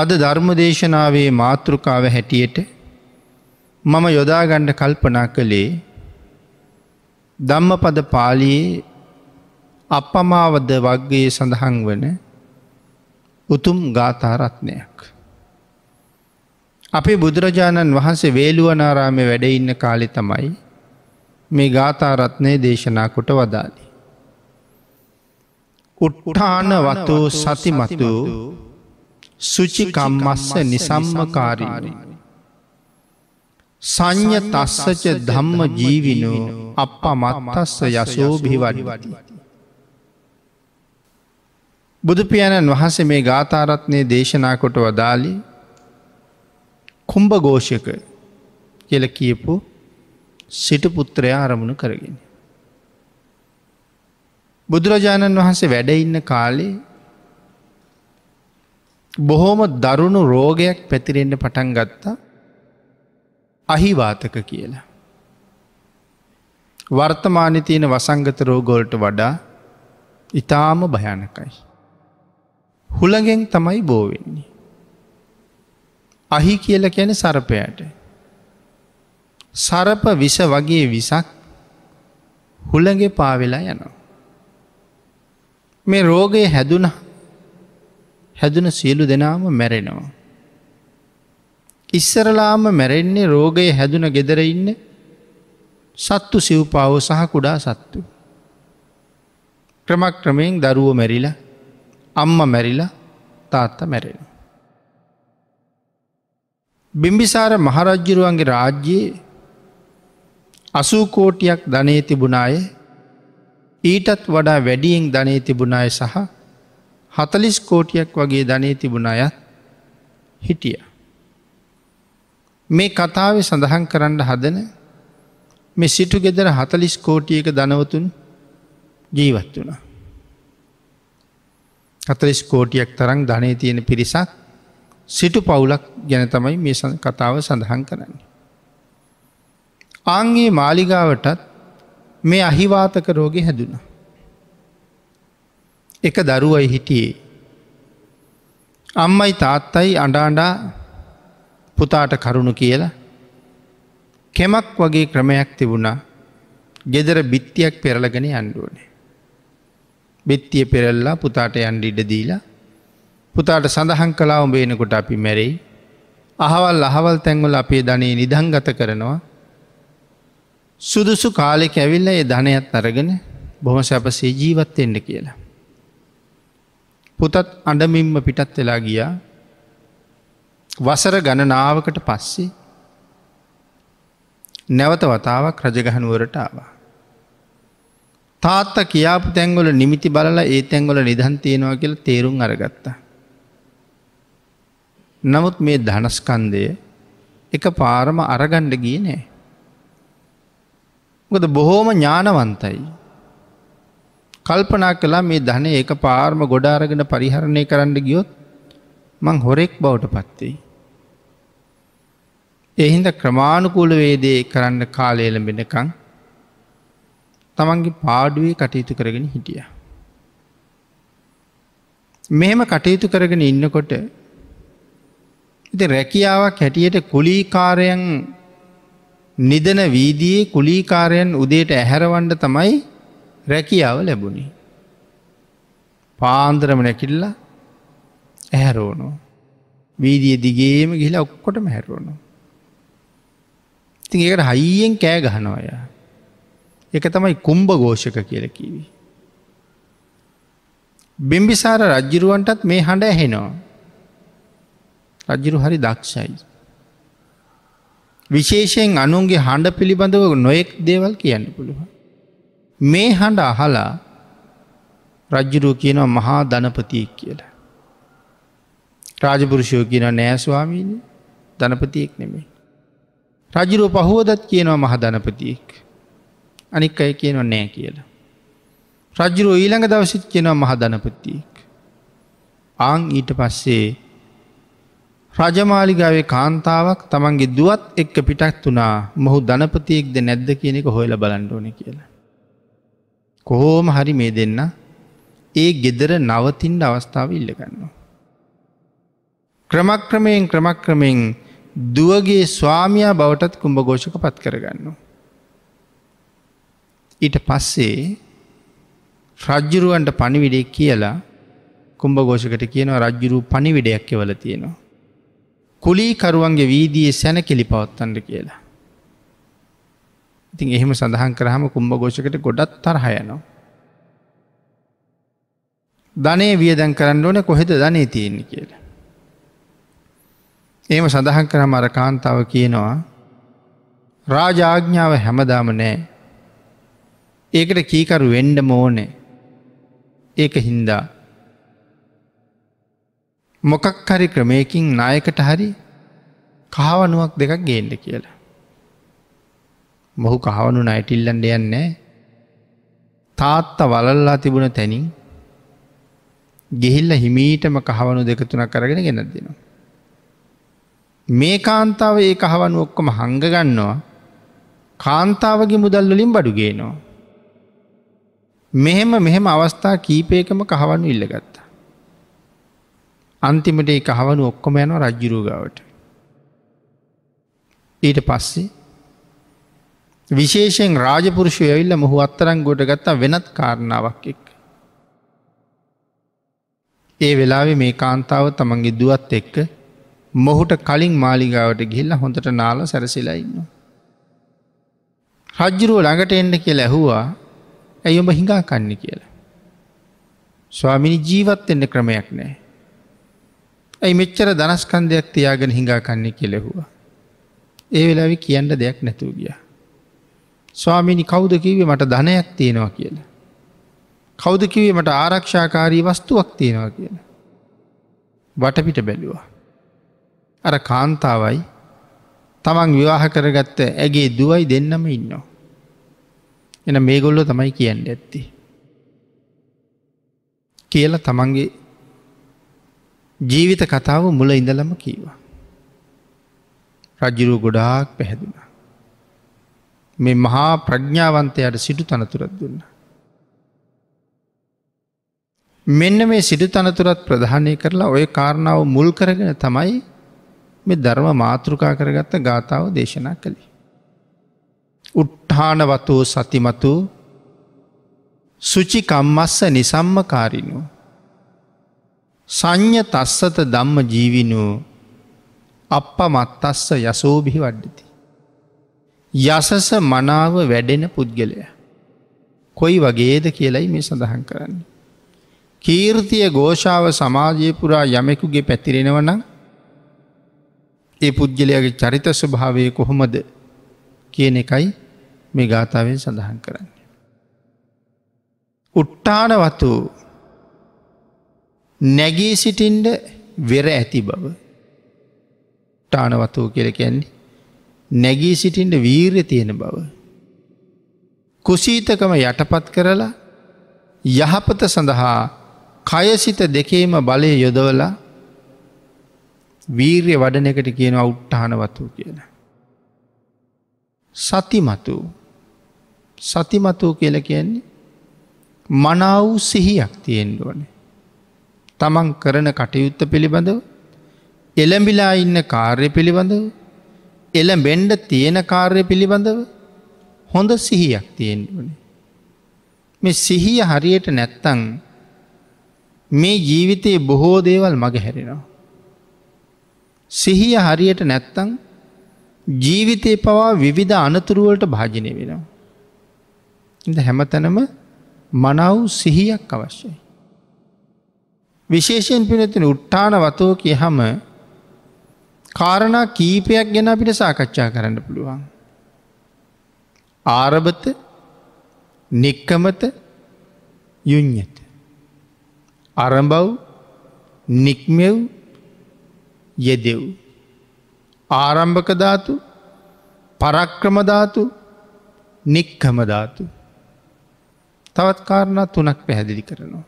අද ධර්මදේශනාවේ මාතෘකාව හැටියට මම යොදාගණ්ඩ කල්පනා කළේ ධම්මපද පාලියේ අපපමාවද වගේ සඳහන් වන උතුම් ගාථාරත්නයක්. අපේ බුදුරජාණන් වහන්සේ වේලුවනාරාමය වැඩඉන්න කාලෙ තමයි මේ ගාථාරත්නය දේශනා කොට වදාලි. උට්ටාන වතු සතිමතු සුචිකම්මස්ස නිසම්මකාරී සං්ඥ තස්සච ධම්ම ජීවිනු අප මත්තස්ස යසෝ බිහිවඩිවඩි. බුදුපියණන් වහසේ මේ ගාථාරත්නය දේශනා කොට වදාලි කුම්භ ගෝෂක කියල කියපු සිටපුත්‍රය අරමුණු කරගෙන. බුදුරජාණන් වහන්සේ වැඩඉන්න කාලේ බොහෝම දරුණු රෝගයක් පැතිරෙන්ට පටන් ගත්තා අහිවාතක කියලා. වර්තමානය තියෙන වසංගත රෝගෝල්ට වඩා ඉතාම භයානකයි. හුළගෙන් තමයි බෝවෙන්නේ. අහි කියල කියන සරපයට. සරප විස වගේ විසක් හුළගේ පාවෙලා යනවා. මේ රෝගය හැදුනා හැදුන සියලු දෙනාම මැරෙනවා. ඉස්සරලාම මැරෙන්නේ රෝගය හැදුන ගෙදර ඉන්න සත්තු සිව්පාව සහ කුඩා සත්තු. ක්‍රමක්‍රමයෙන් දරුව මැරිලා අම්ම මැරිලා තාත්ත මැරෙන. බිම්බිසාර මහරජ්ජිරුවන්ගේ රාජ්‍යයේ අසූකෝටියක් ධනය තිබුණාය ඊටත් වඩා වැඩියෙන් ධනය තිබුණාය සහ හතලිස් කෝටියක් වගේ ධනය තිබුණ අයත් හිටිය. මේ කතාව සඳහන් කරන්න හදන මේ සිටු ගෙදර හතලිස් කෝටියක දනවතුන් ජීවත් වුණ. හතලිස් කෝටියක් තරම් ධනය තියෙන පිරිසක් සිටු පවුලක් ගැන තමයි මේ කතාව සඳහන් කරන්න. ආංගේ මාලිගාවටත් මේ අහිවාතක රෝග හැදුණා. එක දරුවයි හිටියේ. අම්මයි තාත්තයි අඩාඩා පුතාට කරුණු කියලා කෙමක් වගේ ක්‍රමයක් තිබුණා ගෙදර බිත්තියක් පෙරලගෙන අන්ඩුවනේ. බෙත්තිය පෙරල්ලා පුතාට යන්ඩ ඉඩ දීලා පුතාට සඳහන් කලා උඹේනකොට අපි මැරෙයි අහවල් අහවල් තැන්වල අපේ ධනය නිදංගත කරනවා සුදුසු කාලෙ කැවිල්ල ඒ ධනයත් අරගෙන බොහොම සැපසේ ජීවත්තෙන්ට කියලා. පුතත් අඩමින්ම පිටත් වෙලා ගියා වසර ගණනාවකට පස්සේ නැවත වතාවක් රජගහනුවරට ආවා. තාත්තා කියාපු තැන්ගොල නිමිති බලලා ඒ තැන්ගොල නිදන් තියෙනවා කියල තේරුම් අරගත්තා. නමුත් මේ ධනස්කන්දය එක පාරම අරගණ්ඩ ගිය නෑ. ගොද බොහෝම ඥානවන්තයි කල්පනා කළා මේ ධනය එක පාර්ම ගොඩාරගෙන පරිහරණය කරන්න ගියොත් මං හොරෙක් බවට පත්වෙයි. එහින්ද ක්‍රමාණුකූල වේදේ කරන්න කාලේලඹෙනකං තමන්ගේ පාඩුවේ කටයුතු කරගෙන හිටිය. මෙහෙම කටයුතු කරගෙන ඉන්නකොට ඉති රැකියාවක් හැටියට කුලීකාරයන් නිදන වීදයේ කුලීකාරයන් උදේට ඇහැරවන්ඩ තමයි රැකියාව ලැබුණි. පාන්දරම නැකිල්ල ඇහැරෝනෝ. වීදිය දිගේම ගිහිලා ඔක්කොටම හැරුවුණු. ඉතින් ඒකට හයියෙන් කෑ ගහනවාය. එක තමයි කුම්භ ගෝෂක කියල කිවී. බිම්බිසාර රජ්ජිරුවන්ටත් මේ හඬ ඇහෙනවා. රජ්ජිරු හරි දක්ෂයි. විශේෂයෙන් අනුන්ගේ හඬ පිළිබඳව නොයෙක් දේවල් කියන්න පුළුවන්. මේ හඬ අහලා රජ්ජුරුව කියනවා මහා ධනපතියෙක් කියලා. රාජපුරුෂයෝ කියන නෑස්වාමීනි ධනපතියෙක් නෙමේ. රජරුව පහෝදත් කියනවා මහ ධනපතියෙක්. අනික් අය කියනවා නෑ කියලා. රජරුව ඊළඟ දවසිත් කියනවා මහ ධනපතියෙක්. ආං ඊට පස්සේ රජමාලිගාවේ කාන්තාවක් තමන්ගේ දුවත් එක්ක පිටක් තුනා මොහු ධනපතියෙක්ද නැද්ද කියනෙක හොයල බලන්ඩෝන කියලා. කොහෝම හරි මේ දෙන්න ඒ ගෙදර නවතින්ට අවස්ථාව ඉල්ලගන්නවා. ක්‍රමක්‍රමයෙන් ක්‍රමක්‍රමෙන් දුවගේ ස්වාමයා බවටත් කුම්භගෝෂක පත් කරගන්නවා. ඊට පස්සේ රජ්ජුරුවන්ට පණිවිඩෙක් කියලා කුම්භගෝෂකට කියනවා රජ්ජුරු පණිවිඩයක් එවල තියෙනවා. කුලීකරුවන්ගේ වීදයේ සැන කෙලි පවත්තන්ට කියලා. ඉතින් එහෙම සඳහන් කරහම කුම්භ ගෝෂකට ගොඩත් තරහයනවා. ධනේ වියදැන් කරන්න ඕන කොහෙද ධනේ තියෙන්නේ කියලා. ඒම සඳහන් කරම අර කාන්තාව කියනවා රාජාඥාව හැමදාම නෑ ඒකට කීකරු වෙන්ඩ මෝනේ ඒක හින්දා මොකක් හරි ක්‍රමයකින් නායකට හරි කහවනුවක් දෙකක් ගේන්ඩ කියලා. මොහු කහවනු නයිටිල්ලන්ඩ යන්නේ තාත්ත වලල්ලා තිබුණ තැනින් ගෙහිල්ල හිමීටම කහවනු දෙකතුනක් කරගෙන ගෙනත් දෙනවා. මේ කාන්තාව ඒ කහවනු ඔක්කොම හංගගන්නවා කාන්තාවගේ මුදල්ලලින් බඩුගේනවා. මෙහෙම මෙහෙම අවස්ථා කීපයකම කහවනු ඉල්ලගත්තා. අන්තිමට ඒ කහවනු ඔක්කොම යන රජ්ජුරූගාවට. ඊට පස්සේ විශේෂයෙන් රාජපුරුෂය ඇවිල්ල මුහු අත්තරං ගොඩ ගත්තා වෙනත් කාරණාවක් එක්. ඒ වෙලාවෙ මේ කාන්තාව තමන්ගේ දුවත් එක්ක මොහුට කලින් මාලිගාවට ගිල්ල හොඳට නාල සැරසිලා ඉන්න. රජ්ජුරුව ළඟට එන්න කිය ඇහුවා ඇයි ඔඹ හිඟා කන්න කියලා. ස්වාමිනි ජීවත් එන්න ක්‍රමයක් නෑ. ඇයි මෙච්චර දනස්කන්දයක් තියාගෙන හිඟා කන්නේ කෙලෙහුවා. ඒ වෙලාවි කියන්න දෙයක් නැතුව ගියා. ස්වාමිනි කෞුද කිවේ මට ධනයක් තියෙනවා කියලා. කෞුද කිවේ මට ආරක්ෂාකාරී වස්තුවක් තියෙනවා කියලා. වටපිට බැලුවා. අර කාන්තාවයි තමන් විවාහ කරගත්ත ඇගේ දුවයි දෙන්නම ඉන්නවා. එන මේගොල්ලො තමයි කියන්න ඇත්ති. කියල තමන්ගේ ජීවිත කතාව මුල ඉඳලම කීවා. රජ්ජිරුව ගොඩාක් පැහැදුනා. මේ මහා ප්‍රඥ්ඥාවන්තයට සිටු තනතුරත් දුන්න. මෙන්න මේ සිටු තනතුරත් ප්‍රධානය කරලා ඔය කාරණාව මුල් කරගෙන තමයි මේ ධර්ම මාතෘකා කරගත්ත ගාථාව දේශනා කළේ. උට්ඨාන වතෝ සතිමතු සුචිකම්මස්ස නිසම්මකාරිනු. සං්ඥ තස්සත දම්ම ජීවිනු අප මත්තස්ස යසෝබිහි වඩ්ඩති. යසස මනාව වැඩෙන පුද්ගලය. කොයි වගේද කියලයි මේ සඳහන් කරන්න. කීර්තිය ගෝෂාව සමාජය පුරා යමෙකුගේ පැතිරෙනවන ඒ පුද්ගලයාගේ චරිත ස්වභාවය කොහොමද කියන එකයි මේ ගාථාවෙන් සඳහන් කරන්න. උට්ටානවතු නැගී සිටින්ට වෙර ඇති බව ටානවතුූ කියල කියන්නේ නැගී සිටින්ට වීර්ය තියෙන බව. කුසීතකම යටපත් කරලා යහපත සඳහා කයසිත දෙකේම බලය යොදවල වීර්ය වඩන එකට කියන අවුට්ටහන වතු කියන. සතිමතු සතිමතු කියල කියන්නේ මනාව සිහියක් තියෙන්ඩ ඕනේ. තමන් කරන කටයුත්ත පිළිබඳව එළඹිලා ඉන්න කාර්ය පිළිබඳව එළඹෙන්ඩ තියෙන කාර්ය පිළිබඳව හොඳ සිහියක් තියෙන්වන. මෙ සිහිය හරියට නැත්තං මේ ජීවිතයේ බොහෝ දේවල් මගහැරෙනවා. සිහිය හරියට නැත්තං ජීවිතය පවා විවිධ අනතුරුවලට භාජනය වෙනවා. ඉඳ හැමතැනම මනව් සිහියක් අවශ්‍යයි. විශේෂයෙන් පිනතින උට්ටාන වතෝ කිය හම කාරණා කීපයක් ගැන අපිට සාකච්ඡා කරන්න පුළුවන්. ආරභත නික්කමත යුඥ්ඥත. අරඹව් නික්මෙව් යෙදෙව්. ආරම්භක ධාතු පරක්‍රමධාතු නික්කමධාතු. තවත් කාරණා තුනක් පැහැදිලි කරනවා.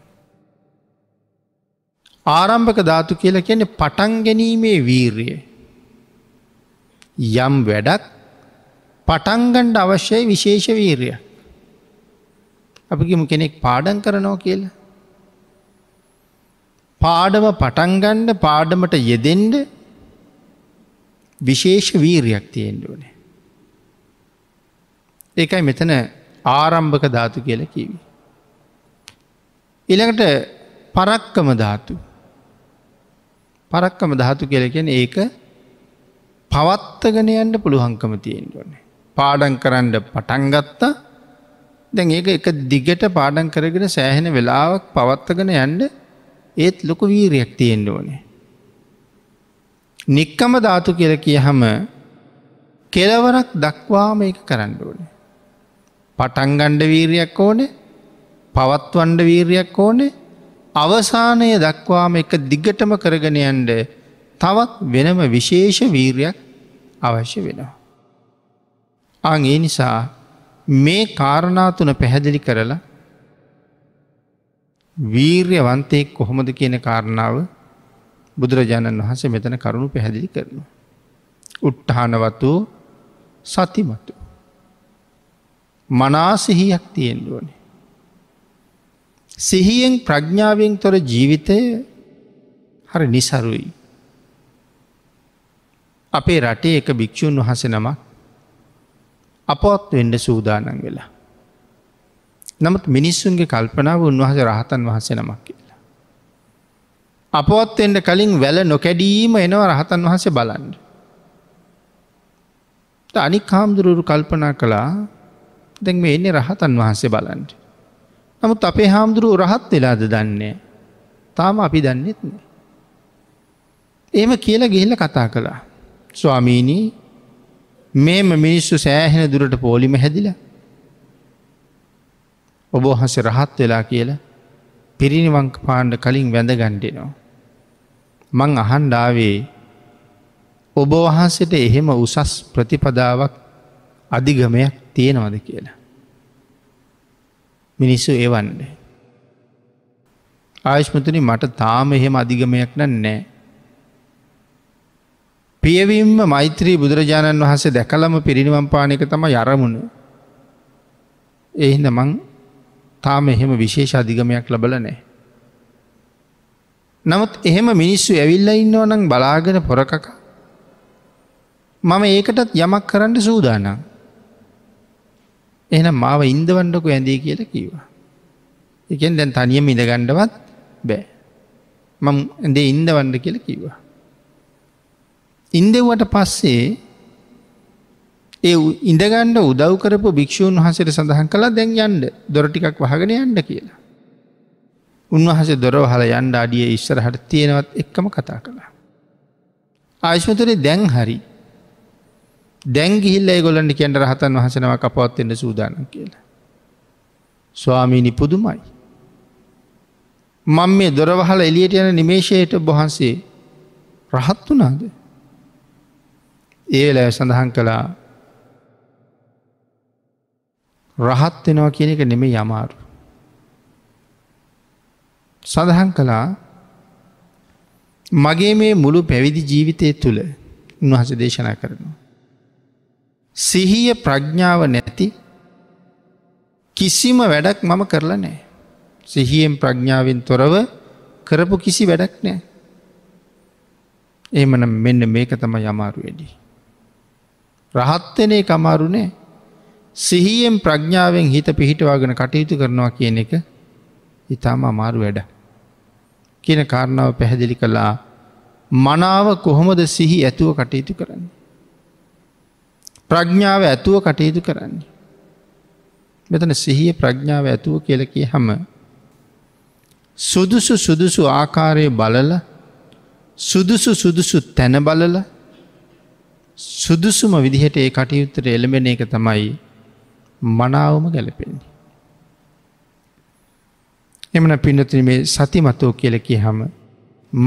ආරම්භක ධාතු කියලා කියන්නේ පටන් ගැනීමේ වීර්යය. යම් වැඩක් පටන්ගණ්ඩ අවශ්‍යයි විශේෂ වීරය. අපිගිම කෙනෙක් පාඩන් කරනෝ කියල. පාඩම පටන්ගණ්ඩ පාඩමට යෙදෙන්ඩ විශේෂ වීරයක් තියෙන්ඩුවනේ. ඒකයි මෙතන ආරම්භක ධාතු කියල කිවි. ඉළඟට පරක්කම ධාතු පරක්කම ධාතු කියලකෙන ඒක පවත්තගෙන යන්න පුළුවන්කම තියෙන්ටඕන. පාඩන් කරන්න පටන්ගත්තා දැන් ඒක එක දිගට පාඩන් කරගෙන සෑහෙන වෙලාවක් පවත්තගෙන යන්න ඒත් ලොකු වීරයක් තියෙන්ට ඕනේ. නික්කම ධාතු කියල කියහම කෙලවරක් දක්වාම එක කරන්න ඕනේ. පටන්ගණ්ඩ වීරයක් ඕනේ පවත්වන්ඩ වීරයක් ඕනේ අවසානය දක්වාම එක දිගටම කරගෙන යන්ඩ තවත් වෙනම විශේෂ වීරයක් අවශ්‍ය වෙනවා. අං ඒ නිසා මේ කාරණාතුන පැහැදිලි කරලා වීර්යවන්තයෙක් කොහොමද කියන කාරණාව බුදුරජාණන් වහන්සේ මෙතන කරුණු පැහැදිලි කරනු. උට්ටහනවතු සතිමතු. මනාසිහියක් තියෙන්ලුවන. සිහියෙන් ප්‍රඥාවෙන් තොර ජීවිතය හරි නිසරුයි. අපේ රටේ එක භික්‍ෂූන් වහස නම අපවත් වෙන්ඩ සූදානන් වෙලා. නමුත් මිනිස්සුන්ගේ කල්පනාව උන්වහස රහතන් වහස නමක් කියලා. අපවත්වෙන්ට කලින් වැල නොකැඩීම එනවා රහතන් වහස බලන්ඩ. අනික් කාමුදුරුවරු කල්පනා කළා දැන් මේ එන්නේ රහතන් වහන්සේ බලන්ට. නමුත් අපේ හාමුදුරුව රහත් වෙලාද දන්නේ. තාම අපි දන්නෙත් නෑ. ඒම කියලා ගිහිල්ල කතා කළා. ස්වාමීනී මේම මිනිස්සු සෑහෙන දුරට පෝලිම හැදිල ඔබෝහස රහත් වෙලා කියලා පිරිනිවංක පාණ්ඩ කලින් වැඳගණ්ඩෙනවා. මං අහන්ඩාවේ ඔබ වහන්සට එහෙම උසස් ප්‍රතිපදාවක් අධිගමයක් තියෙනවද කියලා. මිනිස්සු එවන්නේ. ආයශ්මතුනි මට තාම එහෙම අධිගමයක් නෑ පියවිම්ම මෛත්‍රී බුදුරජාණන් වහන්සේ දැකලම පිරිනිවම් පානක තම යරමුණ. එහිද මං තාම එහෙම විශේෂ අධිගමයක් ලබල නෑ. නමුත් එහෙම මිනිස්සු ඇවිල්ල ඉන්නව නම් බලාගෙන පොරකක. මම ඒකටත් යමක් කරන්න සූදානම්. එහනම් මාව ඉන්දවන්නකු ඇඳේ කියල කීවා. එකෙන් දැන් තනියම ඉඳගණ්ඩවත් බෑ. මම ඇඳේ ඉන්දවන්න කියල කිව්වා. ඉන්දෙව්වට පස්සේ ඒ ඉඳගණ්ඩ උදව් කරපු භික්‍ෂූන් වහසට සඳහන් කලා දැන් යන්ඩ දොරටිකක් වහගෙන යන්ඩ කියලා. උන්වහස දොරවහල යන්ඩ අඩිය ඉස්සරහට තියෙනවත් එක්කම කතා කළා. ආශ්මතුරේ දැන් හරි දැංගිහිල්ල ගොලන්ට කෙන්ට රහතන් වහසනව කපවත්වෙන්න සූදානම් කියලා. ස්වාමීණි පුදුමයි. මං මේ දොරවහල එලියට යන නිමේෂයට බොහන්සේ රහත් වනාද. ඒලෑ සඳහන් කළා රහත් වෙනවා කියන එක නෙමේ යමාරු. සඳහන් කළා මගේ මේ මුළු පැවිදි ජීවිතය තුළ උන්වහස දේශනා කරනවා. සිහිය ප්‍රඥ්ඥාව නැති කිසිම වැඩක් මම කරලා නෑ. සිහියෙන් ප්‍රඥාවෙන් තොරව කරපු කිසි වැඩක් නෑ. එමන මෙන්න මේක තම යමාරු වැඩි. රහත්වෙන එක අමාරුනේ සිහියෙන් ප්‍රඥාවෙන් හිත පිහිටවාගෙන කටයුතු කරනවා කියන එක ඉතාම අමාරු වැඩ. කියන කාරණාව පැහැදිලි කළා මනාව කොහොමද සිහි ඇතුව කටයුතු කරන්න. ප්‍රඥාව ඇතුව කටයුතු කරන්න. මෙතන සිහිය ප්‍රඥාව ඇතුව කියලකි හම සුදුසු සුදුසු ආකාරය බලල සුදුසු සුදුසු තැන බලලා සුදුසුම විදිහට ඒ කටයුත්තර එළඹෙන එක තමයි මනාවම ගැලපෙන්නේ. එමන පිනතින මේ සති මතෝ කියල කිය හම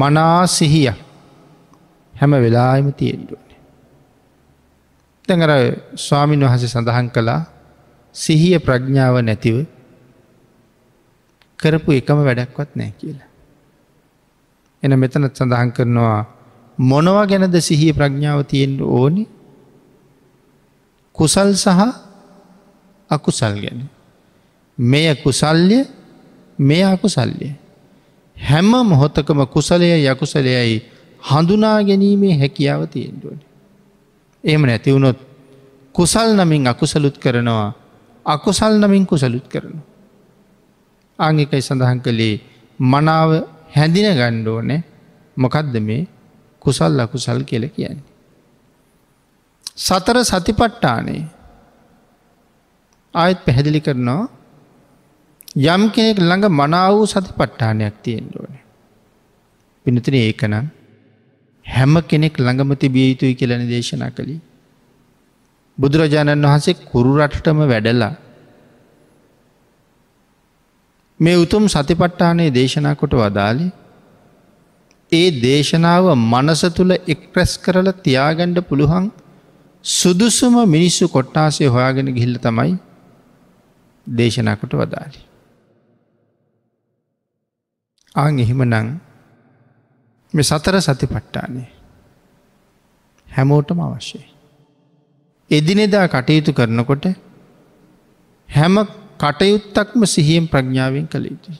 මනාසිහිය හැම වෙලාම තියෙන්ඩුවන. තැඟර ස්වාමීන් වහස සඳහන් කළා සිහිය ප්‍රඥාව නැතිව කරපු එකම වැඩක්වත් නෑ කියලා. එන මෙතනත් සඳහන් කරනවා මොනවා ගැනද සිහිය ප්‍රඥාව තියෙන්ට ඕනි කුසල් සහ අකුසල් ගැන. මෙය කුසල්ය මේ අකුසල්ය. හැම මොහොතකම කුසලය යකුසලයයි හඳුනා ගැනීමේ හැකියාව තියෙන්ටුවට. එහම නැතිවුණොත් කුසල් නමින් අකුසලුත් කරනවා අකුසල් නමින් කුසලුත් කරනවා. අංගකයි සඳහන් කළේ මනාව හැඳින ගණ්ඩෝන මොකක්ද මේ කුසල් ලකුසල් කියල කියන්නේ. සතර සතිපට්ටානේ ආයත් පැහැදිලි කරනවා යම් කෙනෙක් ළඟ මනාව වූ සතිපට්ටානයක් තියෙන් ඕන. පිනතින ඒකනම් හැම කෙනෙක් ළඟමති බිය යුතුයි කියලන දේශනා කළි. බුදුරජාණන් වහන්සේ කුරු රටටම වැඩලා මේ උතුම් සතිපට්ටානේ දේශනා කොට වදාලි ඒ දේශනාව මනස තුළ එක්ප්‍රැස් කරල තියාගණ්ඩ පුළුවන් සුදුසුම මිනිස්සු කොට්ටාසේ හොයාගෙන ගිහිල්ල තමයි දේශනාකොට වදාලි. ආං එහෙම නං මෙ සතර සති පට්ටානේ හැමෝටම අවශ්‍යයි. එදිනෙදා කටයුතු කරනකොට හැම කටයුත්තක්ම සිහියෙන් ප්‍රඥාවෙන් කළ යුතුයි.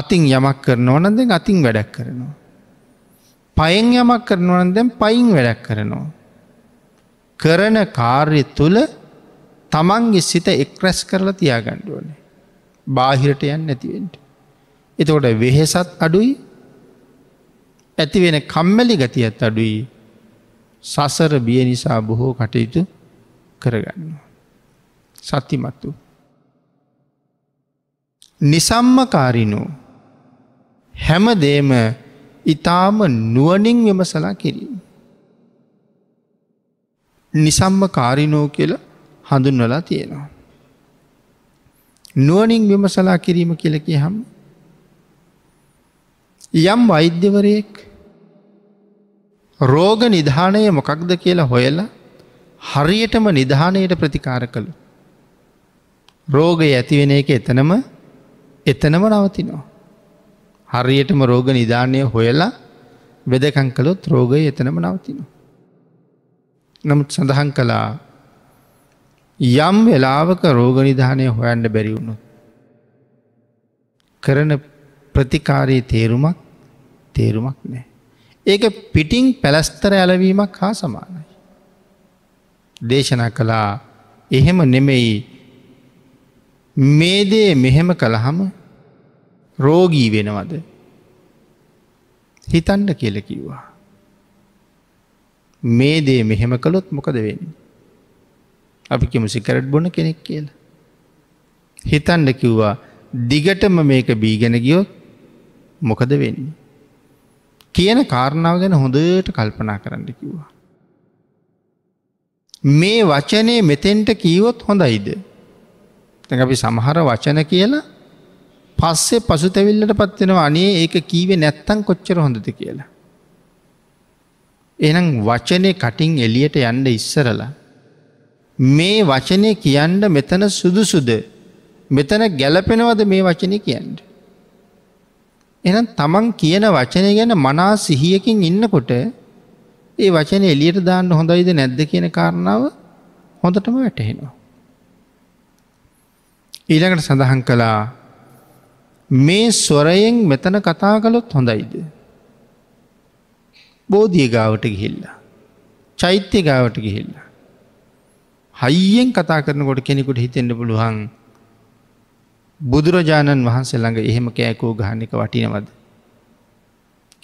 අතින් යමක් කරනවනද අතින් වැඩක් කරනවා. පයින් යමක් කරනවන දැන් පයින් වැඩක් කරනවා. කරන කාර්ය තුළ තමන්ගේ සිත එක්රැස් කරලා තියාගණ්ඩුවනේ. බාහිරට යන්න නැතිවෙන්ට. එතකොට වෙහෙසත් අඩුයි ඇතිවෙන කම්මැලි ගතියත් අඩුයි සසර බිය නිසා බොහෝ කටයුතු කරගන්නවා. සතිමත්තු. නිසම්මකාරිනු හැම දේම ඉතාම නුවනින් විමසලා කිරීම. නිසම්ම කාරිනෝ කියල හඳුන්වලා තියෙනවා. නුවනින් විමසලා කිරීම කියලකි හම් යම් වෛද්‍යවරයෙක් රෝග නිධානය මොකක්ද කියලා හොයලා හරියටම නිධානයට ප්‍රතිකාර කළු. රෝගය ඇතිවෙන එක එතනම එතනම නවතිනවා. හරියටම රෝග නිධානය හොයලා වෙදකං කළොත් රෝගය එතනම නවතිනවා. නමුත් සඳහන් කළා යම් වෙලාවක රෝග නිධානය හොයන්න බැරිවුණු. කරන ප්‍රතිකාරයේ තේරුමක් තේරුමක් නෑ. ඒක පිටිං පැලස්තර ඇලවීමක් හා සමානයි. දේශනා කළා එහෙම නෙමෙයි මේදේ මෙහෙම කළහම රෝගී වෙනවද හිතන්න කියල කිව්වා. මේ දේ මෙහෙම කළොත් මොකද වෙන්න. අපි කිමු සිකරට් බොන කෙනෙක් කියල. හිතන්න කිව්වා දිගටම මේක බීගෙන ගියොත් මොකද වෙන්නේ. කියන කාරණාව ගැන හොඳට කල්පනා කරන්න කිව්වා. මේ වචනය මෙතෙන්ට කීවොත් හොඳයිද. තැ අපි සමහර වචන කියලා පස්සේ පසුතැවිල්ලට පත්වෙනවා අනේ ඒක කීවේ නැත්තං කොච්චර හොඳද කියලා. එනම් වචනය කටින් එලියට යන්ඩ ඉස්සරලා. මේ වචනය කියන්ඩ මෙතන සුදුසුද මෙතන ගැලපෙනවද මේ වචනය කියන්ට. එනම් තමන් කියන වචනය ගැන මනා සිහියකින් ඉන්නකොට ඒ වචනය එලියට දාන්න හොඳයිද නැද්ද කියන කාරණාව හොඳටම වැටහෙනවා. ඊළඟට සඳහන් කලා මේ ස්වරයෙන් මෙතන කතා කළොත් හොඳයිද. බෝධිය ගාවට ගිහිල්ලා. චෛත්‍ය ගාවට ගිහිල්ලා. හයියෙන් කතා කරනකොට කෙනෙකුට හිතෙන්න්න පුළුවන් බුදුරජාණන් වහන්සේ ළඟ එහෙම කෑකෝ ගහනික වටිනවද.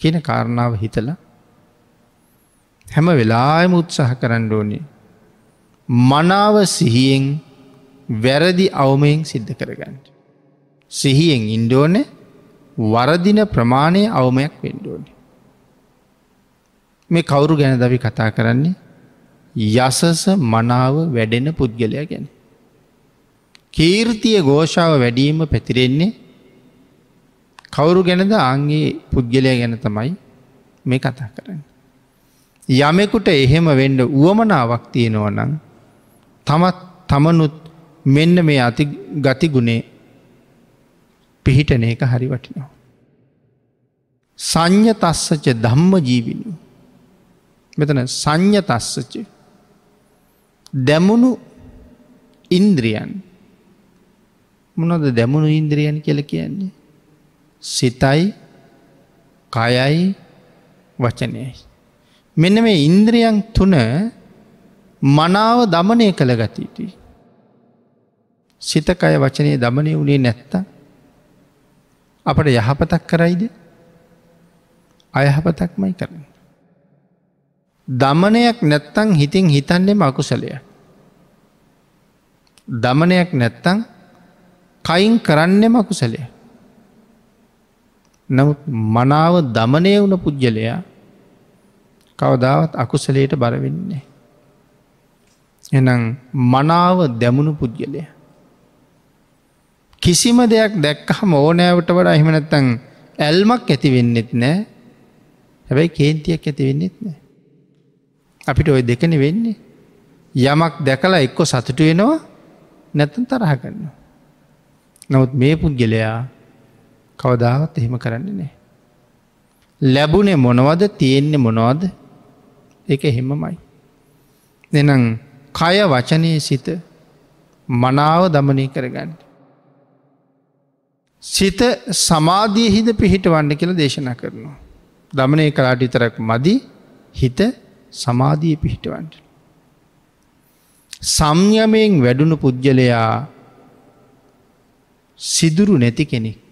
කියන කාරණාව හිතලා හැම වෙලායම උත්සාහ කරන්න ඕනේ. මනාව සිහියෙන් වැරදි අවමයෙන් සිද්ධ කරගන්නට. සිහියෙන් ඉන්ඩෝන වරදින ප්‍රමාණය අවමයක් වෙන්ඩෝන. මේ කවුරු ගැන දවි කතා කරන්නේ යසස මනාව වැඩෙන පුද්ගලයා ගැන. කීර්තිය ගෝෂාව වැඩීම පැතිරෙන්නේ කවුරු ගැනද අන්ගේ පුද්ගලය ගැන තමයි මේ කතා කරන්න. යමෙකුට එහෙම වෙන්ඩ වුවමනාවක් තියෙනවනම් තමත් තමනුත් මෙන්න මේ අති ගතිගුණේ පිහිටන එක හරි වටිනවා. සං්ඥ තස්සච ධම්ම ජීවිනි. මෙතන සං්ඥ තස්සච දැමුණු ඉන්ද්‍රියන් මොනද දැමුණු ඉන්ද්‍රියන් කියල කියන්නේ. සිතයි කයයි වචනයයි. මෙන මේ ඉන්ද්‍රියන් තුන මනාව දමනය කළ ගතීටී. සිතකය වචනය දමනය වුණේ නැත්තා අපට යහපතක් කරයිද අයහපතක්මයි කරන. දමනයක් නැත්තං හිතින් හිතන්නෙම අකුසලය. දමනයක් නැත්තං කයින් කරන්නෙම අකුසලය. නමුත් මනාව දමනය වුණ පුද්ගලයා කවදාවත් අකුසලයට බරවෙන්නේ. එනම් මනාව දැමුණු පුද්ගලයා. කිසිම දෙයක් දැක්කහම ඕනෑවට වඩා හිමනැත්තං ඇල්මක් ඇතිවෙන්නෙත් නෑ හැබැයි කේන්තියක් ඇතිවෙන්නෙත් නෑ. අපිට ඔය දෙකන වෙන්නේ. යමක් දැකලා එක්කො සතුටු වෙනවා නැතන් තරහ කරන්න. නමුත් මේ පුද්ගලයා කවදාවත් එහෙම කරන්න නෑ. ලැබුණේ මොනවද තියෙන්නේ මොනවාද එක හෙමමයි. දෙනම් කය වචනය සිත මනාව දමනය කරගන්න. සිත සමාධිය හිද පිහිටවන්න කියලා දේශනා කරනවා. දමනය කලාට ඉතරක් මදි හිත සමාධිය පිහිටවන්ට. සම්යමයෙන් වැඩුණු පුද්ගලයා සිදුරු නැති කෙනෙක්.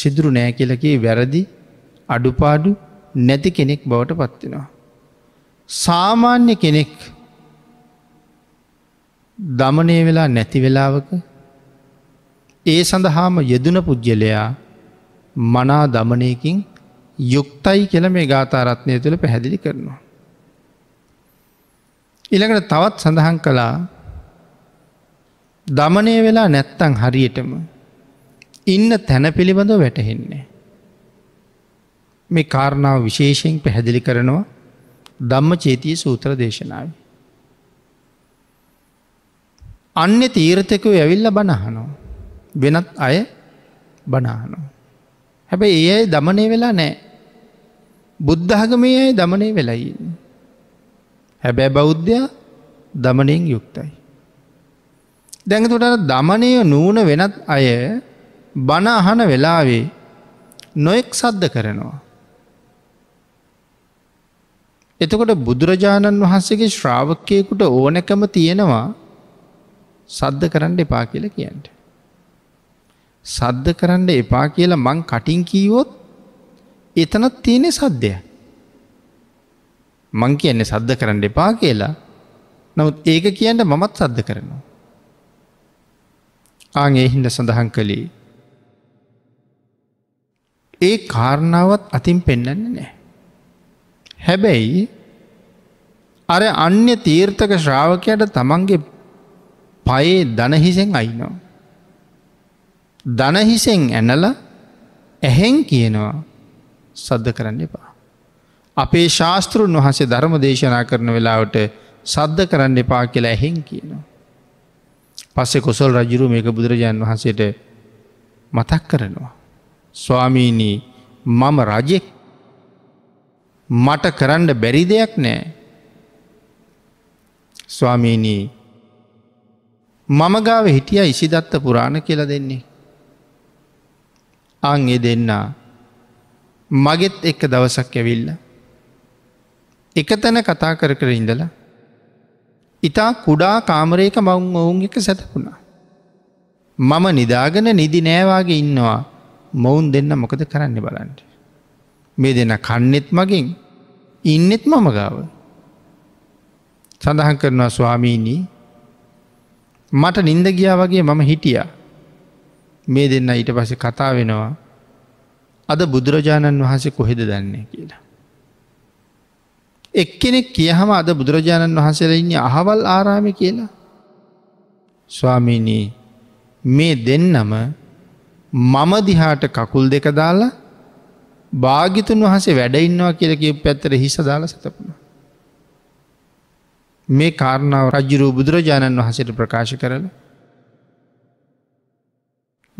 සිදුරු නෑ කියලකේ වැරදි අඩුපාඩු නැති කෙනෙක් බවට පත්වෙනවා. සාමාන්‍ය කෙනෙක් දමනය වෙලා නැති වෙලාවක ඒ සඳහාම යෙදන පුද්ගලයා මනා දමනයකින් යුක්තයි කියල මේ ගාතාරත්නය තුළ පැහැදිලි කරනවා. ඉළඟට තවත් සඳහන් කළා දමනය වෙලා නැත්තං හරියටම ඉන්න තැන පිළිබඳ වැටහෙන්නේ. මේ කාරණාව විශේෂයෙන් පැහැදිලි කරනවා දම්ම චේතිය සූත්‍ර දේශනාව. අන්න තීරතකව ඇවිල්ල බණහනෝ. වෙනත් අය බනානෝ. හැබැ ඒ අයි දමනය වෙලා නෑ. බුද්ධහගමේ අයි දමනය වෙලයි. හැබැ බෞද්ධයා දමනයෙන් යුක්තයි. දැඟතුට දමනය නූන වෙනත් අය බනහන වෙලාවේ නොයෙක් සද්ද කරනවා. එතකොට බුදුරජාණන් වහන්සේගේ ශ්‍රාවකයකුට ඕනකම තියෙනවා සද්ද කරන්න එපා කියල කියන්ට. සද්ද කරන්න එපා කියලා මං කටින් කීවොත් එතනත් තියෙනෙ සද්දය. මං කියන්නේ සද්ද කරන්න එපා කියලා නමුත් ඒක කියන්න මමත් සද්ද කරනවා. ආගේ හින්ද සඳහන් කළේ ඒ කාරණාවත් අතින් පෙන්නන්න නෑ. හැබැයි අර අන්‍ය තීර්ථක ශ්‍රාවකයට තමන්ගේ පයේ දනහිසෙන් අයිනවා. දනහිසෙන් ඇනල ඇහෙන් කියනවා සද්ධ කරන්න එපා. අපේ ශාස්තෘන් වහන්සේ ධර්ම දේශනා කරන වෙලාවට සද්ධ කරන්න එපා කියලා ඇහෙන් කියනවා. පස්සෙ කොසල් රජුරු මේක බුදුරජාණන් වහන්සේට මතක් කරනවා. ස්වාමීනී මම රජෙක් මට කරන්න බැරි දෙයක් නෑ. ස්වාමීනී මම ගාව හිටිය ඉසිදත්ත පුරාණ කියලා දෙන්නේ. අං එ දෙන්නා මගෙත් එක්ක දවසක් ඇවිල්ල. එකතැන කතා කර කර ඉඳලා ඉතා කුඩා කාමරයක මවුන් ඔවුන් එක සැතපුුණා. මම නිදාගෙන නිදි නෑවාගේ ඉන්නවා මොවුන් දෙන්න මොකද කරන්න බලන්ට. මේ දෙන කන්නෙත් මගින් ඉන්නෙත් මම ගාව. සඳහන් කරනවා ස්වාමීනී මට නින්ද ගියා වගේ මම හිටියා මේ දෙන්න ඊට පස කතා වෙනවා අද බුදුරජාණන් වහන්සේ කොහෙද දන්නේ කියලා. එක්කෙනෙක් කියහම අද බුදුරජාණන් වහන්සේරඉන්න අහවල් ආරාමි කියලා. ස්වාමීනී මේ දෙන්නම මම දිහාට කකුල් දෙක දාලා භාගිතුන් වහසේ වැඩඉන්නවා කියල කිය පැත්තර හිස දාල සතපුුණ. මේ කාරණාව රජුරූ බුදුරජාණන් වහසට ප්‍රකාශ කරලා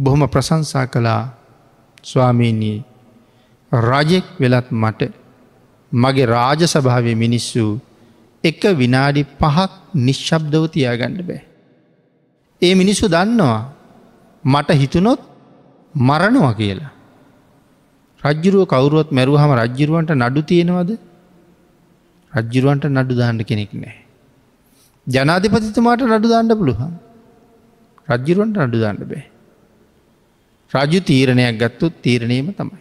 බොහොම ප්‍රසංසා කළා ස්වාමීනී රජෙක් වෙලත් මට මගේ රාජ සභාවේ මිනිස්සු එක විනාඩි පහක් නිශ්ශබ්දව තියාගණ්ඩ බෑ. ඒ මිනිස්සු දන්නවා මට හිතුනොත් මරණවා කියලා. රජ්ජුරුව කවරුවත් මැරුවහම රජ්ජිරුවන්ට නඩු තියෙනවද රජ්ජිරුවන්ට නඩු දාන්න කෙනෙක් නෑ. ජනාධිපතිතුමාට නඩු දාන්න පුළුවන් රජ්ජිරුවන්ට නඩු දාන්න බෑ. රජු තීරණයක් ගත්තුත් තීරණයම තමයි.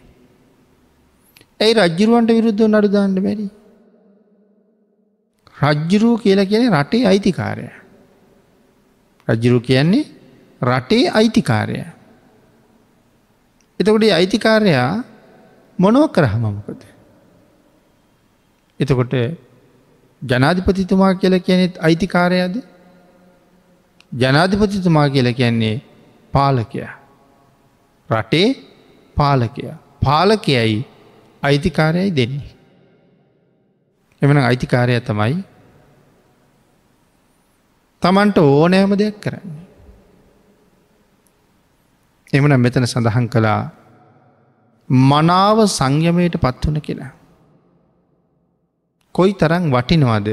ඇයි රජ්ජිරුවන්ට විරුද්ධ නඩු දාන්න බැරි. රජ්ජිරූ කියල කියන රටේ අයිතිකාරය. රජ්ජිරු කියන්නේ රටේ අයිතිකාරය. එතකොට අයිතිකාරයා මොනව කරහමමකද. එතකොට ජනාධිපතිතුමා කියල කියනෙත් අයිතිකාරයද ජනාධිපතිතුමා කියල කියන්නේ පාලකයා. රටේ පාලකයා පාලකයයි අයිතිකාරයයි දෙන්නේ. එමන අයිතිකාරය තමයි තමන්ට ඕනෑම දෙයක් කරන්නේ. එමන මෙතන සඳහන් කළා මනාව සංයමයට පත්වන කෙනා. කොයි තරං වටිනවාද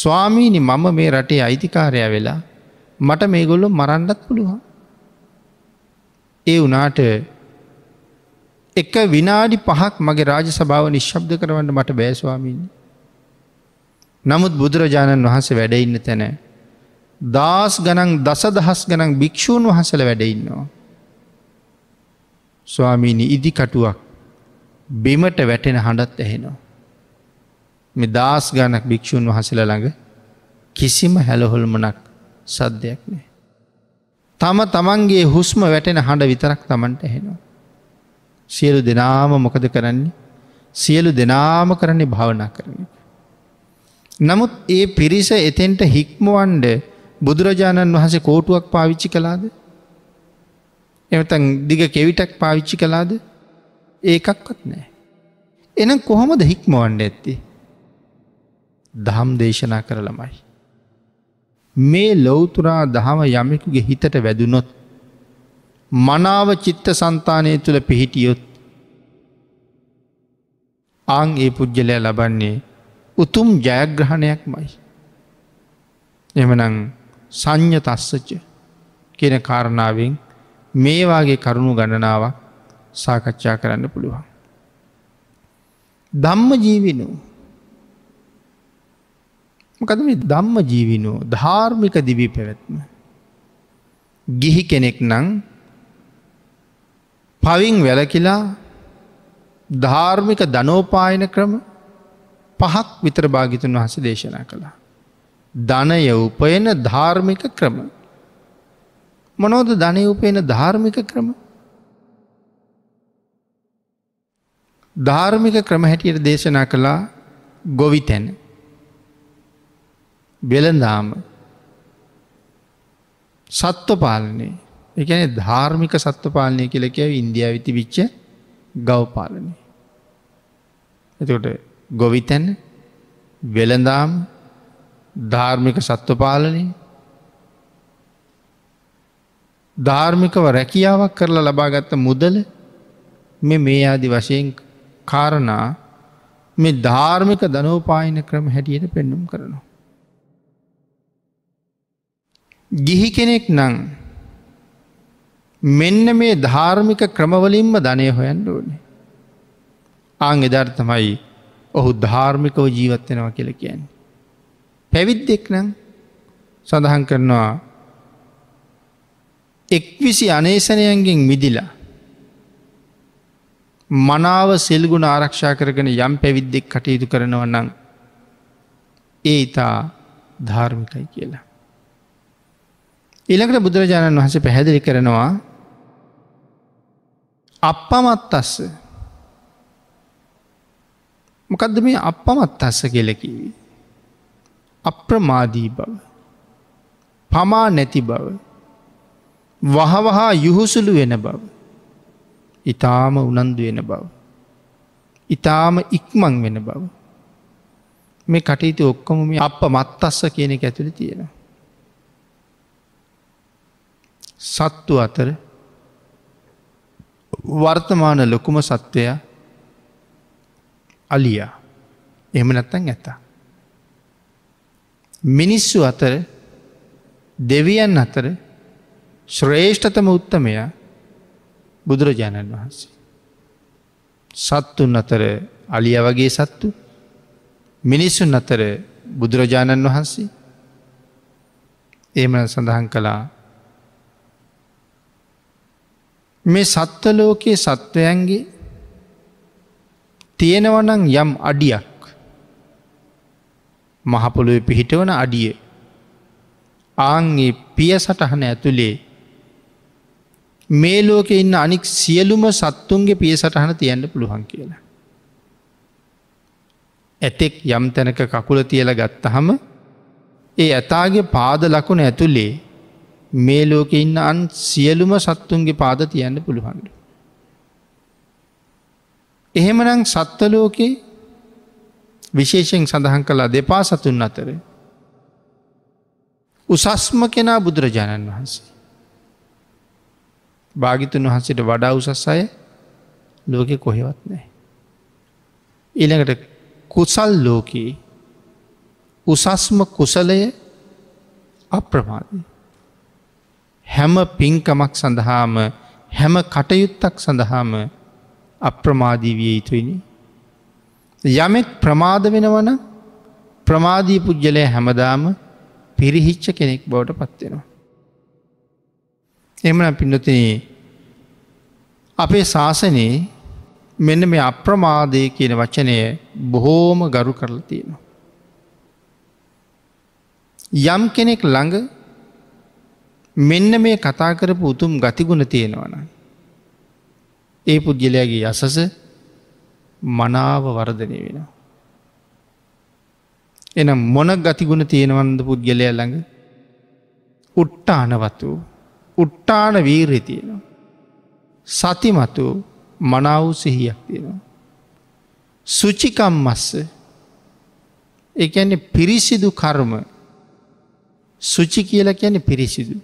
ස්වාමීනි මම මේ රටේ අයිතිකාරය වෙලා මට මේගොල්ලො මරන්නත් පුළුවන්. ඒ වනාට එක විනාඩි පහක් මගේ රාජ සභාව නිශ්ශබ්ද කරවන්න මට බෑස්වාමීන්. නමුත් බුදුරජාණන් වහන්සේ වැඩඉන්න තැන. දාස් ගනන් දස දහස් ගනන් භික්‍ෂූන් වහසල වැඩඉන්නවා. ස්වාමීණී ඉදිකටුවක් බිමට වැටෙන හඬත් ඇහෙනවා. මෙ දාස් ගණක් භික්‍ෂූන් වහසල ළඟ කිසිම හැලහොල්මනක් සද්ධයක් නෑ. තම තමන්ගේ හුස්ම වැටෙන හඬ විතරක් තමන්ට ඇහෙනවා. සියලු දෙනාම මොකද කරන්නේ සියලු දෙනාම කරන්නේ භාවනා කරන. නමුත් ඒ පිරිස එතෙන්ට හික්මුවන්ඩ බුදුරජාණන් වහන්සේ කෝටුවක් පාවිච්චි කලාද එමතන් දිග කෙවිටක් පාවිච්චි කලාද ඒකක්වත් නෑ. එනම් කොහොමද හික්මුවන්ඩ ඇත්ති. දහම් දේශනා කරළමයි. මේ ලොවතුරා දහම යමෙකුගේ හිතට වැදුනොත්. මනාව චිත්ත සන්තානය තුළ පිහිටියොත්. ආං ඒ පුද්ගලය ලබන්නේ උතුම් ජයග්‍රහණයක් මයි. එමනං සං්ඥ තස්සච කියන කාරණාවෙන් මේවාගේ කරුණු ගණනාවක් සාකච්ඡා කරන්න පුළුවන්. ධම්ම ජීවිනූ මකද මේ ධම්ම ජීවිනෝ ධාර්මික දිවී පැවැත්ම. ගිහි කෙනෙක් නං පවින් වැලකිලා ධාර්මික ධනෝපායන ක්‍රම පහක් විතර භාගිතුන් වහස දේශනා කළා. ධනය උපයන ධාර්මික ක්‍රම. මොනෝද ධනය උපයන ධාර්මික ක්‍රම. ධාර්මික ක්‍රම හැටියට දේශනා කළා ගොවිතැන. වෙළඳාම සත්ව පාලනය එකන ධාර්මික සත්ව පාලනය කලකැව ඉන්දියා විති විච්ච ගවපාලනය. එතකොට ගොවිතැන් වෙළඳාම් ධාර්මික සත්ව පාලනය ධාර්මිකව රැකියාවක් කරලා ලබාගත්ත මුදල මෙ මේ ආදි වශයෙන් කාරණා මේ ධාර්මික දනෝපායන ක්‍රම හැටියට පෙන්නුම් කරනවා. ගිහි කෙනෙක් නං මෙන්න මේ ධාර්මික ක්‍රමවලින්ම ධනය හොයන්න ඕනේ. ආං එදර් තමයි ඔහු ධාර්මිකව ජීවත්වෙනවා කියල කියන්නේ. පැවිද්දෙක් නං සඳහන් කරනවා එක්විසි අනේසනයන්ගෙන් මිදිලා මනාව සෙල්ගුණ ආරක්ෂා කරගෙන යම් පැවිද්දෙක් කටයුතු කරනවන්නන් ඒ ඉතා ධාර්මිකයි කියලා. ඉළඟට බුදුරජාණන් වහස පැහැදිලි කරනවා අපමත් අස්ස මොකදද මේ අපමත් අස්ස කෙලකිවී. අප්‍රමාදී බව පමා නැති බව වහවහා යුහුසුළු වෙන බව ඉතාම උනන්දු වෙන බව ඉතාම ඉක්මං වෙන බව මේ කටයුතු ඔක්කොම මේ අප මත්තස්ස කියන එක ඇතුළි තියෙනවා සත්තු අතර වර්තමාන ලොකුම සත්වය අලියා එහම නැත්තන් ඇතා. මිනිස්සු අතර දෙවියන් අතර ශ්‍රේෂ්ඨතම උත්තමය බුදුරජාණන් වහන්සේ. සත්තුන් අතර අලිය වගේ සත්තු මිනිස්සුන් අතර බුදුරජාණන් වහන්සේ ඒම සඳහන් කලා මේ සත්වලෝකයේ සත්වයන්ගේ තියෙනවනං යම් අඩියක් මහපොළුව පිහිටවන අඩිය ආංගේ පිය සටහන ඇතුළේ මේ ලෝකෙ ඉන්න අනික් සියලුම සත්තුන්ගේ පිය සටහන තියන්න පුළුවන් කියලා. ඇතෙක් යම් තැනක කකුල තියල ගත්තහම ඒ ඇතාගේ පාද ලකුණ ඇතුළේ මේ ලෝකෙ ඉන්න අන් සියලුම සත්තුන්ගේ පාද තියන්න පුළුවන්ඩ. එහෙමනම් සත්වලෝකේ විශේෂයෙන් සඳහන් කලා දෙපා සතුන් අතර උසස්ම කෙනා බුදුරජාණන් වහන්සේ. භාගිතුන් වහන්සට වඩා උසස් අය ලෝකෙ කොහෙවත් නෑ. ඊළඟට කුසල් ලෝකයේ උසස්ම කුසලය අප්‍රමාදී. හැම පින්කමක් සඳහාම හැම කටයුත්තක් සඳහාම අප්‍රමාදී විය යුතුයිනි. යමෙක් ප්‍රමාද වෙනවන ප්‍රමාදී පුද්ගලය හැමදාම පිරිහිච්ච කෙනෙක් බවට පත්වෙනවා. එමන පින්නතින අපේ ශාසනයේ මෙන්න මේ අප්‍රමාදය කියන වචනය බොහෝම ගරු කරලා තියෙනවා. යම් කෙනෙක් ළඟ මෙන්න මේ කතා කරපු උතුම් ගතිගුණ තියෙනවන. ඒ පුද්ගලයාගේ යසස මනාව වර්ධනය වෙනවා. එනම් මොන ගතිගුණ තියෙනවන්ද පුද්ගලය ළඟ උට්ටානවතු උට්ටාන වීරය තියෙනවා. සතිමතු මනාව සිහියක් තියෙනවා. සුචිකම් මස්ස එකන්නේ පිරිසිදු කර්ම සුචි කියලා කියන්නේ පිරිසිදු.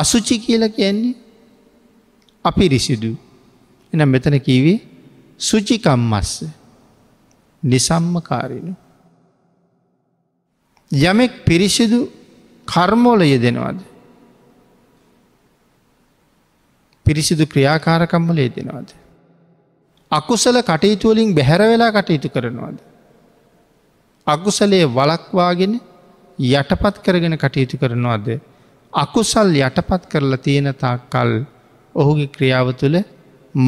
අසුචි කියලා කියන්නේ අපි රිසිදු එනම් මෙතන කීවේ සුචිකම්මස්ස නිසම්මකාරණු. යමෙක් පිරිසිදු කර්මෝල යෙදෙනවාද. පිරිසිදු ක්‍රියාකාරකම්මල යෙදෙනවාද. අකුසල කටයුතුවලින් බැහැර වෙලා කටයුතු කරනවාද. අකුසලයේ වලක්වාගෙන යටපත් කරගෙන කටයුතු කරනවාද අකුසල් යටපත් කරලා තියෙන තාක්කල් ඔහුගේ ක්‍රියාව තුළ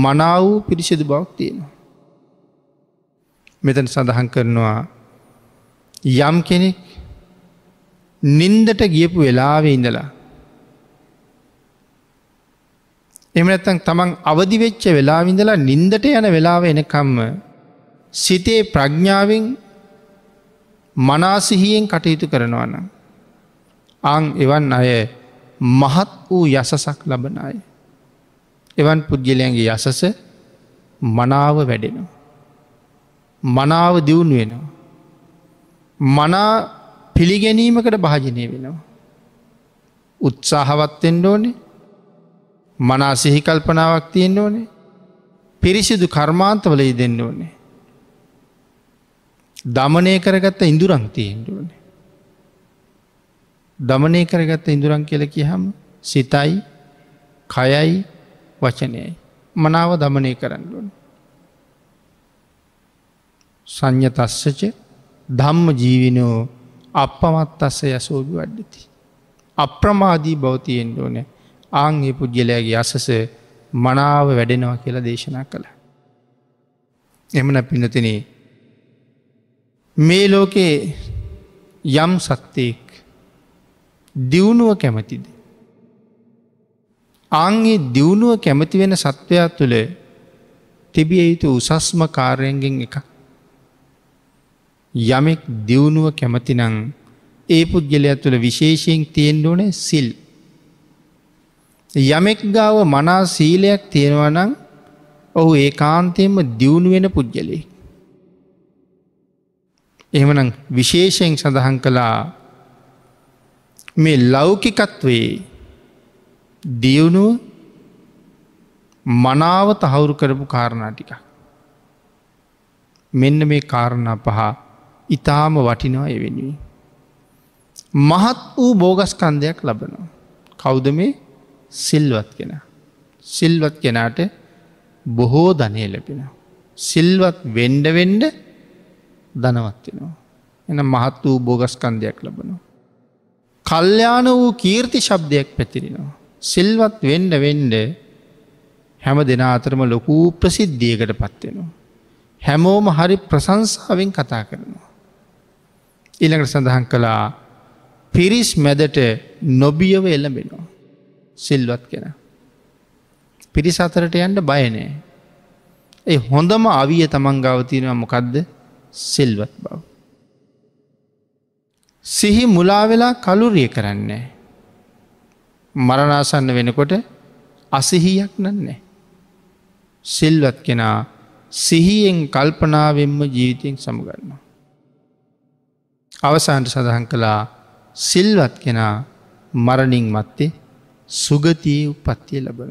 මනාවූ පිරිසිදු බවක් තියෙනවා. මෙතන සඳහන් කරනවා යම් කෙනෙක් නින්දට ගියපු වෙලාවේ ඉඳලා. එමනැත්තන් තමන් අවදිවෙච්ච වෙලාවිඳලා නින්දට යන වෙලාව එනකම්ම සිතේ ප්‍රඥ්ඥාවෙන් මනාසිහියෙන් කටයුතු කරනවා නම්. අං එවන් අය මහත් වූ යසසක් ලබන අය. එවන් පුද්ගලයන්ගේ යසස මනාව වැඩෙනවා. මනාව දියුණු වෙනවා. මනා පිළිගැනීමකට භාජනය වෙනවා. උත්සාහවත්තෙන්ට ඕනේ මනා සිහිකල්පනාවක් තියෙන්න්න ඕනේ පිරිසිදු කර්මාන්තවලයි දෙන්න ඕනේ. දමනය කරගත්ත ඉඳුරන් තියෙන්ට ඕනේ. දමනය කරගත්ත ඉඳුරන් කියල කියහම සිතයි කයයි වචනයයි. මනාව දමනය කරන්නලුන්. සං්ඥ තස්සච ධම්ම ජීවිනෝ අපමත් අස්ස යසෝගි වඩ්ඩති. අප්‍රමාදී බෞතියෙන් ඕන ආංගේ පුද්ගලයාගේ අසස මනාව වැඩෙනවා කියලා දේශනා කළ. එමන පිනතිනේ මේ ලෝකයේ යම් සත්‍යයෙක් දියුණුව කැමතිද. ආංගේ දියුණුව කැමති වෙන සත්වයා තුළ තිබිය යුතු උසස්ම කාරයෙන්ගෙන් එක. යමෙක් දියුණුව කැමතිනං ඒ පුද්ගලයක් තුළ විශේෂයෙන් තියෙන් ඕන සිල්. යමෙක් ගාව මනා සීලයක් තියෙනවනං ඔහු ඒ කාන්තයෙන්ම දියුණුවෙන පුද්ගලේ. එහෙමන විශේෂයෙන් සඳහන් කලා මේ ලෞකිකත්වේ දියුණුව මනාව තහවුරු කරපු කාරණාටික. මෙන්න මේ කාරණා පහ ඉතාම වටිනවා එවෙනුයි. මහත් වූ බෝගස්කන්දයක් ලබනවා. කෞද මේ සිල්වත් කෙන. සිල්වත් කෙනාට බොහෝ ධනය ලැබෙන. සිල්වත් වෙන්ඩවෙන්ඩ දනවත් වෙනවා. එන මහත් වූ බෝගස්කන්දයක් ලබනවා. කල්්‍යාන වූ කීර්ති ශබ්දයක් පැතිරෙනවා. සිල්වත් වෙන්න වෙන්ඩ හැම දෙනා අතරම ලොකූ ප්‍රසිද්ධියකට පත්වෙනවා. හැමෝම හරි ප්‍රසංසාවෙන් කතා කරනවා. ඉළඟට සඳහන් කළා පිරිස් මැදට නොබියව එළඹෙනවා. සිල්වත් කෙන. පිරිස අතරට යන්ට බයනෑ. ඒ හොඳම අවිය තමන් ගවතිනවා මොකක්ද සිල්වත් බව. සිහි මුලාවෙලා කලුරිය කරන්නේ. මරණාසන්න වෙනකොට අසිහියක් නන්නේ. සිල්වත් කෙනා සිහියෙන් කල්පනාවෙන්ම ජීවිතයෙන් සමගන්නවා. අවසාන්ට සඳහන් කළා සිල්වත් කෙනා මරණින් මත්තේ සුගතිය උපත්තිය ලබන.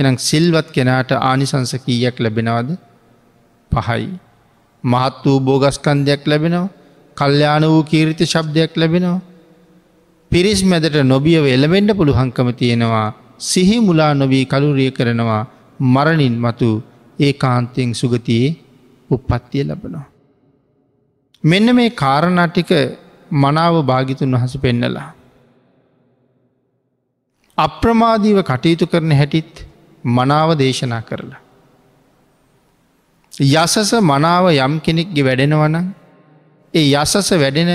එනම් සිල්වත් කෙනාට ආනිසංසකීයක් ලැබෙනවාද පහයි. මහත් වූ බෝගස්කන්දයක් ලැබෙනවා කල්්‍යාන වූ කීරිත ශබ්දයක් ලැබෙනවා. පිරිස් මැදට නොබියව එළවෙන්ඩ පුළුහංකම තියෙනවා සිහි මුලා නොවී කළුරිය කරනවා මරණින් මතු ඒ කාන්තයෙන් සුගතියේ උප්පත්තිය ලබනවා. මෙන්න මේ කාරණටික මනාව භාගිතුන් වහස පෙන්නලා. අප්‍රමාදීව කටයුතු කරන හැටිත් මනාව දේශනා කරලා. යසස මනාව යම් කෙනෙක්ගේ වැඩෙනවනම් ඒ යසස වැඩෙන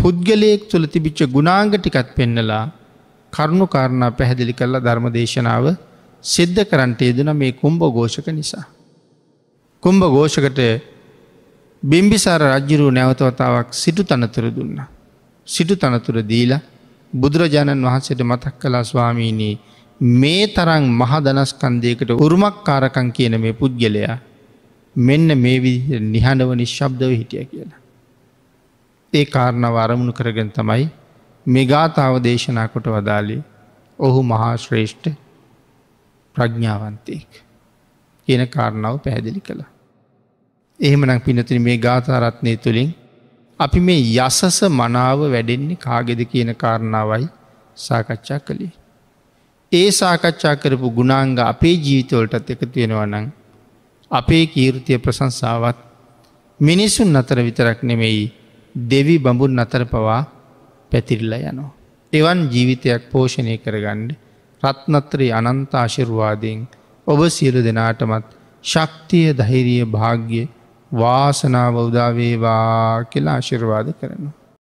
පුද්ගලයෙක් තුළ තිබිච්ච ගුණාංග ටිකත් පෙන්නලා කරුණු කාරණා පැහැදිලි කරලා ධර්ම දේශනාව සිද්ධ කරන්ට යෙදෙන මේ කුම්භ ගෝෂක නිසා. කුම්භ ගෝෂකට බිම්බිසාර රජ්ජිරූ නැවතවතාවක් සිටු තනතුර දුන්න. සිටු තනතුර දීලා බුදුරජාණන් වහන්සේට මතක් කලා ස්වාමීනී මේ තරං මහදනස්කන්දයකට උරුමක් කාරකං කියන මේ පුද්ගලයා මෙන්න මේ විදි නිහඬව නිශ්ශබ්දව හිටිය කියලා. ඒ කාරණාව අරමුණු කරගෙන තමයි මෙගාතාව දේශනාකොට වදාලේ ඔහු මහා ශ්‍රේෂ්ඨ ප්‍රඥාවන්තයෙක් කියන කාරණාව පැහැදිලි කළ. එහෙමනම් පිනතින මේ ගාථරත්නය තුළින් අපි මේ යසස මනාව වැඩෙන්නේ කාගෙද කියන කාරණාවයි සාකච්ඡා කළේ. ඒ සාකච්ඡා කරපු ගුණාංග අපේ ජීවිතවලටත් එකතු වෙනවනං අපේ කීෘතිය ප්‍රසංසාවත් මිනිසුන් අතර විතරක් නෙමෙයි දෙවි බඹුන් අතර පවා පැතිරිල්ල යනවා. එවන් ජීවිතයක් පෝෂණය කරගණ්ඩ රත්නත්‍රී අනන්ත ආශිර්වාදයෙන් ඔබ සියලු දෙනාටමත් ශක්තිය දහිරිය භාග්‍ය වාසනාව උදාවේවා කියලා ආශිර්වාද කරනවා.